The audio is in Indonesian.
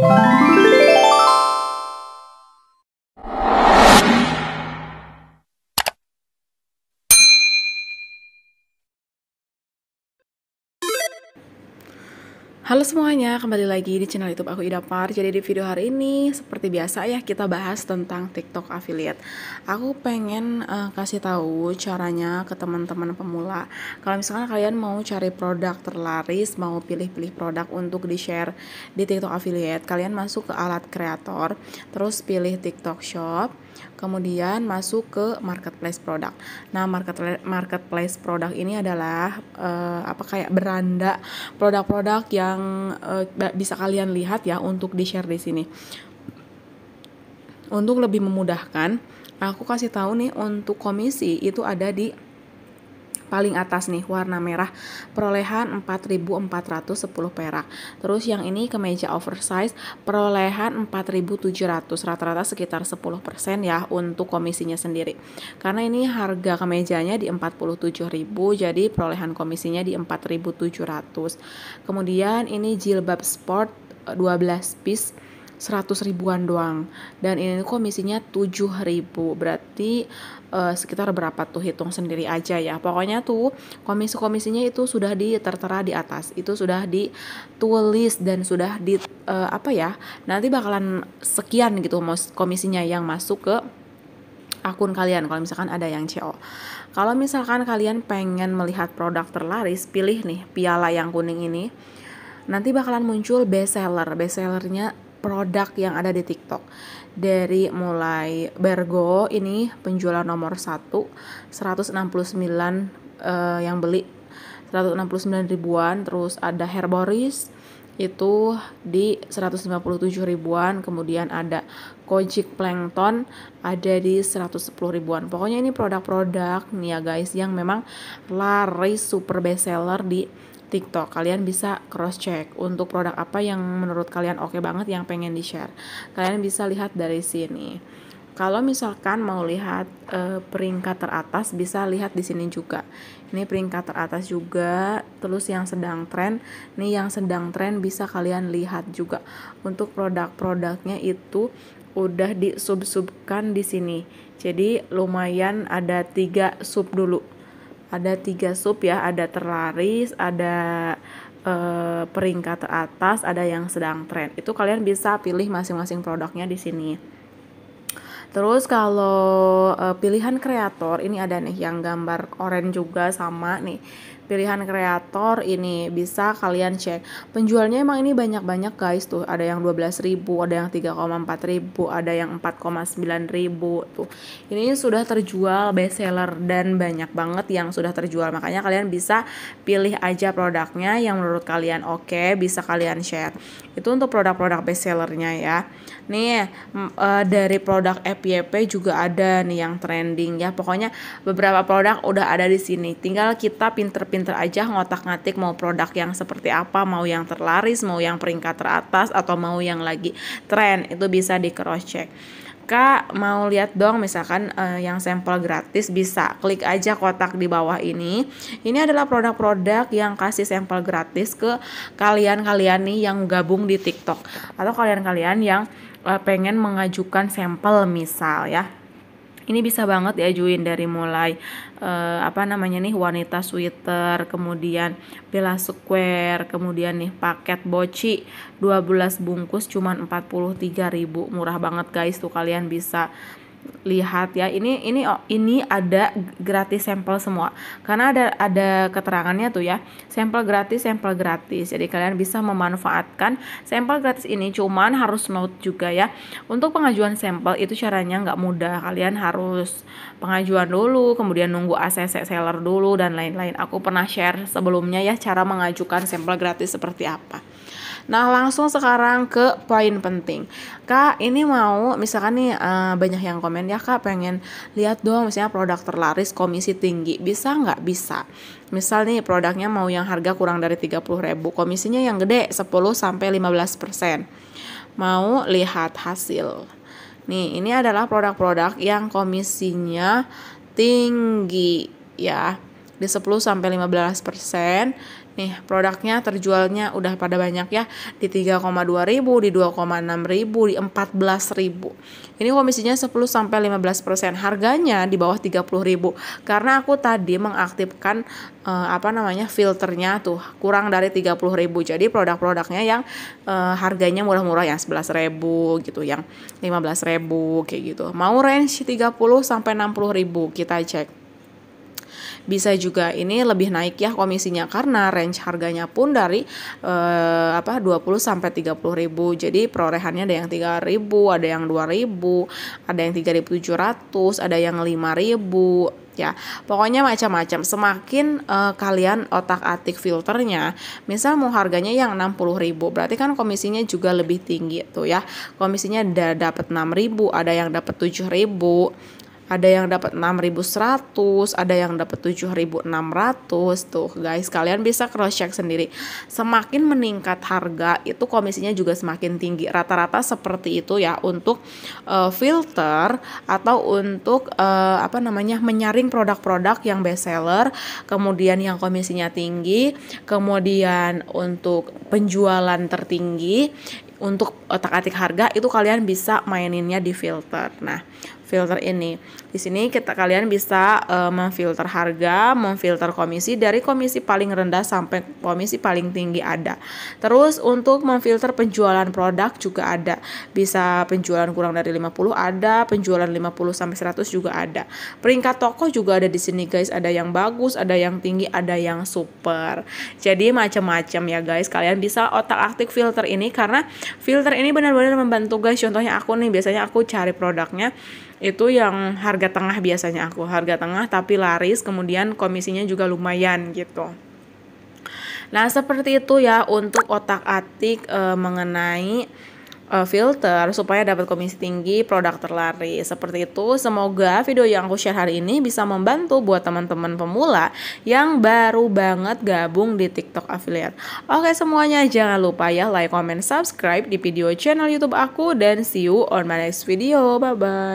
Bye. Halo semuanya, kembali lagi di channel YouTube aku Ida Par. Jadi di video hari ini seperti biasa ya kita bahas tentang TikTok affiliate. Aku pengen uh, kasih tahu caranya ke teman-teman pemula. Kalau misalkan kalian mau cari produk terlaris, mau pilih-pilih produk untuk di-share di TikTok affiliate, kalian masuk ke alat kreator, terus pilih TikTok Shop kemudian masuk ke marketplace produk. Nah, market marketplace produk ini adalah uh, apa kayak beranda produk-produk yang uh, bisa kalian lihat ya untuk di-share di sini. Untuk lebih memudahkan, aku kasih tahu nih untuk komisi itu ada di paling atas nih warna merah perolehan 4410 perak terus yang ini kemeja oversize perolehan 4700 rata-rata sekitar 10% ya untuk komisinya sendiri karena ini harga kemejanya di 47000 jadi perolehan komisinya di 4700 kemudian ini jilbab sport 12 eh, piece 100 ribuan doang dan ini komisinya 7 ribu berarti uh, sekitar berapa tuh hitung sendiri aja ya pokoknya tuh komisi-komisinya itu sudah di tertera di atas itu sudah ditulis dan sudah di uh, apa ya nanti bakalan sekian gitu komisinya yang masuk ke akun kalian kalau misalkan ada yang CO. Kalau misalkan kalian pengen melihat produk terlaris, pilih nih piala yang kuning ini. Nanti bakalan muncul best seller. Best sellernya produk yang ada di TikTok dari mulai Bergo ini penjualan nomor satu 169 uh, eh, yang beli 169 ribuan terus ada Herboris itu di 157 ribuan kemudian ada Kojik Plankton ada di 110 ribuan pokoknya ini produk-produk nih ya guys yang memang laris super bestseller di TikTok. Kalian bisa cross check untuk produk apa yang menurut kalian oke okay banget yang pengen di-share. Kalian bisa lihat dari sini. Kalau misalkan mau lihat e, peringkat teratas bisa lihat di sini juga. Ini peringkat teratas juga, terus yang sedang tren, ini yang sedang tren bisa kalian lihat juga. Untuk produk-produknya itu udah disub-subkan di sini. Jadi lumayan ada tiga sub dulu ada tiga sub ya ada terlaris ada e, peringkat teratas ada yang sedang tren itu kalian bisa pilih masing-masing produknya di sini Terus kalau eh, pilihan kreator ini ada nih yang gambar orange juga sama nih pilihan kreator ini bisa kalian cek penjualnya emang ini banyak-banyak guys tuh ada yang 12.000 ribu ada yang 3,4 ribu ada yang 4,9 ribu tuh ini sudah terjual bestseller dan banyak banget yang sudah terjual makanya kalian bisa pilih aja produknya yang menurut kalian oke okay, bisa kalian share itu untuk produk-produk bestsellernya ya nih e, dari produk FYP juga ada nih yang trending ya pokoknya beberapa produk udah ada di sini tinggal kita pinter-pinter pinter aja ngotak-ngatik mau produk yang seperti apa, mau yang terlaris, mau yang peringkat teratas atau mau yang lagi tren itu bisa di cross check. Kak mau lihat dong misalkan uh, yang sampel gratis bisa klik aja kotak di bawah ini. Ini adalah produk-produk yang kasih sampel gratis ke kalian-kalian nih yang gabung di TikTok atau kalian-kalian yang uh, pengen mengajukan sampel misal ya ini bisa banget diajuin dari mulai uh, apa namanya nih wanita sweater kemudian bela square kemudian nih paket boci 12 bungkus cuman 43.000 murah banget guys tuh kalian bisa lihat ya ini ini oh, ini ada gratis sampel semua karena ada ada keterangannya tuh ya sampel gratis sampel gratis jadi kalian bisa memanfaatkan sampel gratis ini cuman harus note juga ya untuk pengajuan sampel itu caranya nggak mudah kalian harus pengajuan dulu kemudian nunggu ACC seller dulu dan lain-lain aku pernah share sebelumnya ya cara mengajukan sampel gratis seperti apa Nah, langsung sekarang ke poin penting. Kak, ini mau misalkan nih uh, banyak yang komen ya Kak pengen lihat dong misalnya produk terlaris komisi tinggi. Bisa nggak? Bisa. Misal nih produknya mau yang harga kurang dari 30 ribu komisinya yang gede 10 sampai 15%. Mau lihat hasil. Nih, ini adalah produk-produk yang komisinya tinggi ya di 10 sampai 15 persen Nih, produknya terjualnya udah pada banyak ya di 3,2 ribu, di 2,6 ribu, di 14 ribu. Ini komisinya 10 sampai 15 persen. Harganya di bawah 30 ribu. Karena aku tadi mengaktifkan uh, apa namanya filternya tuh kurang dari 30 ribu. Jadi produk-produknya yang uh, harganya murah-murah yang 11 ribu gitu, yang 15 ribu kayak gitu. Mau range 30 sampai 60 ribu kita cek bisa juga ini lebih naik ya komisinya karena range harganya pun dari eh, apa 20 sampai 30 ribu jadi perolehannya ada yang 3 ribu ada yang 2 ribu ada yang 3.700 ada yang 5 ribu ya pokoknya macam-macam semakin uh, kalian otak-atik filternya misal mau harganya yang 60.000 berarti kan komisinya juga lebih tinggi tuh ya komisinya dapat 6.000 ada yang dapat 7.000 ada yang dapat 6100 ada yang dapat 7600 tuh guys kalian bisa cross check sendiri semakin meningkat harga itu komisinya juga semakin tinggi rata-rata seperti itu ya untuk uh, filter atau untuk uh, apa namanya menyaring produk-produk yang best seller kemudian yang komisinya tinggi kemudian untuk penjualan tertinggi untuk otak-atik harga itu kalian bisa maininnya di filter. Nah, filter ini di sini kita kalian bisa uh, memfilter harga, memfilter komisi dari komisi paling rendah sampai komisi paling tinggi ada. Terus untuk memfilter penjualan produk juga ada. Bisa penjualan kurang dari 50 ada, penjualan 50 sampai 100 juga ada. Peringkat toko juga ada di sini guys, ada yang bagus, ada yang tinggi, ada yang super. Jadi macam-macam ya guys, kalian bisa otak-atik filter ini karena filter ini benar-benar membantu guys. Contohnya aku nih biasanya aku cari produknya itu yang harga harga tengah biasanya aku harga tengah tapi laris kemudian komisinya juga lumayan gitu nah seperti itu ya untuk otak atik e, mengenai e, filter supaya dapat komisi tinggi produk terlaris seperti itu semoga video yang aku share hari ini bisa membantu buat teman-teman pemula yang baru banget gabung di TikTok affiliate oke semuanya jangan lupa ya like comment subscribe di video channel YouTube aku dan see you on my next video bye bye